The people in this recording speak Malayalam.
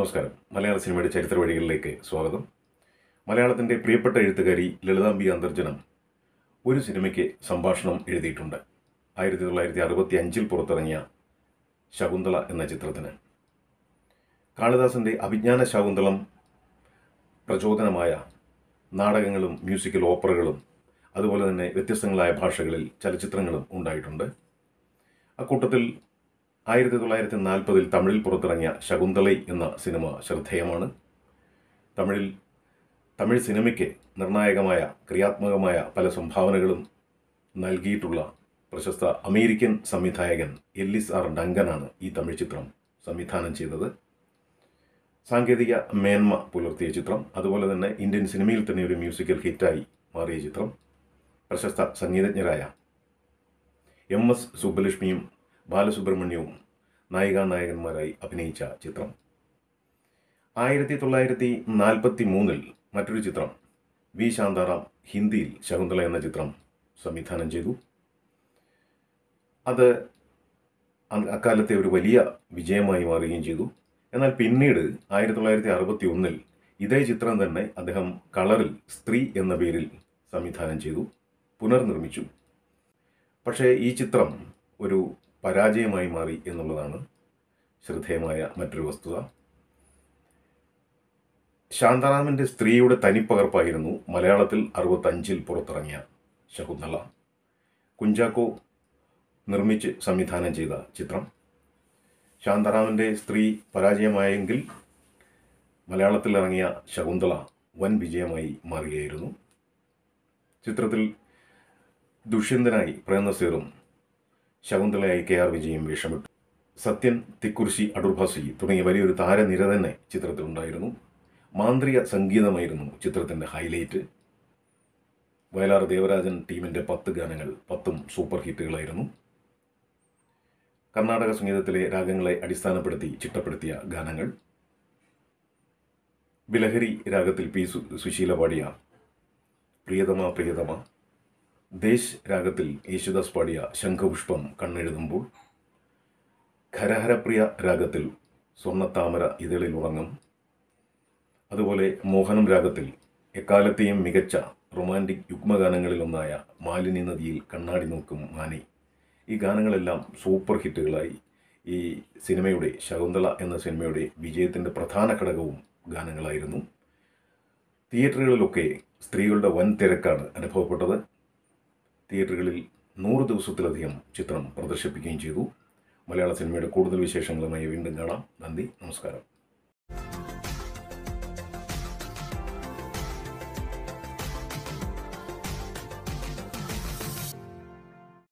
നമസ്കാരം മലയാള സിനിമയുടെ ചരിത്ര വഴികളിലേക്ക് സ്വാഗതം മലയാളത്തിൻ്റെ പ്രിയപ്പെട്ട എഴുത്തുകാരി ലളിതാംബി അന്തർജനം ഒരു സിനിമയ്ക്ക് സംഭാഷണം എഴുതിയിട്ടുണ്ട് ആയിരത്തി തൊള്ളായിരത്തി അറുപത്തി അഞ്ചിൽ പുറത്തിറങ്ങിയ ശകുന്തള എന്ന ചിത്രത്തിന് കാളിദാസൻ്റെ അഭിജ്ഞാന ശകുന്തളം പ്രചോദനമായ നാടകങ്ങളും മ്യൂസിക്കൽ ഓപ്പറകളും അതുപോലെ തന്നെ വ്യത്യസ്തങ്ങളായ ഭാഷകളിൽ ചലച്ചിത്രങ്ങളും ഉണ്ടായിട്ടുണ്ട് അക്കൂട്ടത്തിൽ ആയിരത്തി തൊള്ളായിരത്തി നാൽപ്പതിൽ തമിഴിൽ പുറത്തിറങ്ങിയ ശകുന്തളൈ എന്ന സിനിമ ശ്രദ്ധേയമാണ് തമിഴിൽ തമിഴ് സിനിമയ്ക്ക് നിർണായകമായ ക്രിയാത്മകമായ പല സംഭാവനകളും നൽകിയിട്ടുള്ള പ്രശസ്ത അമേരിക്കൻ സംവിധായകൻ എല്ലിസ് ആർ ഡങ്കനാണ് ഈ തമിഴ് ചിത്രം സംവിധാനം ചെയ്തത് സാങ്കേതിക മേന്മ പുലർത്തിയ ചിത്രം അതുപോലെ തന്നെ ഇന്ത്യൻ സിനിമയിൽ തന്നെ ഒരു മ്യൂസിക്കൽ ഹിറ്റായി മാറിയ ചിത്രം പ്രശസ്ത സംഗീതജ്ഞരായ എം എസ് സുബ്ബലക്ഷ്മിയും ബാലസുബ്രഹ്മണ്യവും നായികാ നായകന്മാരായി അഭിനയിച്ച ചിത്രം ആയിരത്തി തൊള്ളായിരത്തി നാൽപ്പത്തി മൂന്നിൽ മറ്റൊരു ചിത്രം വി ശാന്താറാം ഹിന്ദിയിൽ ശകുന്തള എന്ന ചിത്രം സംവിധാനം ചെയ്തു അത് അക്കാലത്തെ ഒരു വലിയ വിജയമായി മാറുകയും ചെയ്തു എന്നാൽ പിന്നീട് ആയിരത്തി തൊള്ളായിരത്തി അറുപത്തി ഒന്നിൽ ഇതേ ചിത്രം തന്നെ അദ്ദേഹം കളറിൽ സ്ത്രീ എന്ന പേരിൽ സംവിധാനം ചെയ്തു പുനർനിർമ്മിച്ചു പക്ഷേ ഈ ചിത്രം ഒരു പരാജയമായി മാറി എന്നുള്ളതാണ് ശ്രദ്ധേയമായ മറ്റൊരു വസ്തുത ശാന്താറാമിൻ്റെ സ്ത്രീയുടെ തനിപ്പകർപ്പായിരുന്നു മലയാളത്തിൽ അറുപത്തഞ്ചിൽ പുറത്തിറങ്ങിയ ശകുന്തള കുഞ്ചാക്കോ നിർമ്മിച്ച് സംവിധാനം ചെയ്ത ചിത്രം ശാന്താറാമിൻ്റെ സ്ത്രീ പരാജയമായെങ്കിൽ മലയാളത്തിൽ ഇറങ്ങിയ ശകുന്തള വൻ വിജയമായി മാറുകയായിരുന്നു ചിത്രത്തിൽ ദുഷ്യന്തനായി പ്രേംനസീറും ശകുന്തളയായി കെ ആർ വിജയും വേഷമിട്ടു സത്യൻ തിക്കുറിശി അടൂർഭാസി തുടങ്ങിയ വലിയൊരു താരനിര തന്നെ ചിത്രത്തിലുണ്ടായിരുന്നു മാന്ത്രിക സംഗീതമായിരുന്നു ചിത്രത്തിൻ്റെ ഹൈലൈറ്റ് വയലാർ ദേവരാജൻ ടീമിൻ്റെ പത്ത് ഗാനങ്ങൾ പത്തും സൂപ്പർ ഹിറ്റുകളായിരുന്നു കർണാടക സംഗീതത്തിലെ രാഗങ്ങളെ അടിസ്ഥാനപ്പെടുത്തി ചിട്ടപ്പെടുത്തിയ ഗാനങ്ങൾ ബിലഹരി രാഗത്തിൽ പി സുശീല പാടിയ പ്രിയതമ പ്രിയതമ ദേശ് രാഗത്തിൽ യേശുദാസ് പാടിയ ശംഖപുഷ്പം കണ്ണെഴുതുമ്പോൾ ഖരഹരപ്രിയ രാഗത്തിൽ സ്വർണ്ണത്താമര ഇതളിൽ ഉറങ്ങും അതുപോലെ മോഹനം രാഗത്തിൽ എക്കാലത്തെയും മികച്ച റൊമാൻറ്റിക് യുഗ്മഗാനങ്ങളിലൊന്നായ മാലിനി നദിയിൽ കണ്ണാടി നോക്കും മാനി ഈ ഗാനങ്ങളെല്ലാം സൂപ്പർ ഹിറ്റുകളായി ഈ സിനിമയുടെ ശകുന്തള എന്ന സിനിമയുടെ വിജയത്തിൻ്റെ പ്രധാന ഘടകവും ഗാനങ്ങളായിരുന്നു തിയേറ്ററുകളിലൊക്കെ സ്ത്രീകളുടെ വൻ തിരക്കാണ് അനുഭവപ്പെട്ടത് തിയേറ്ററുകളിൽ നൂറ് ദിവസത്തിലധികം ചിത്രം പ്രദർശിപ്പിക്കുകയും ചെയ്തു മലയാള സിനിമയുടെ കൂടുതൽ വിശേഷങ്ങളുമായി വീണ്ടും കാണാം നന്ദി നമസ്കാരം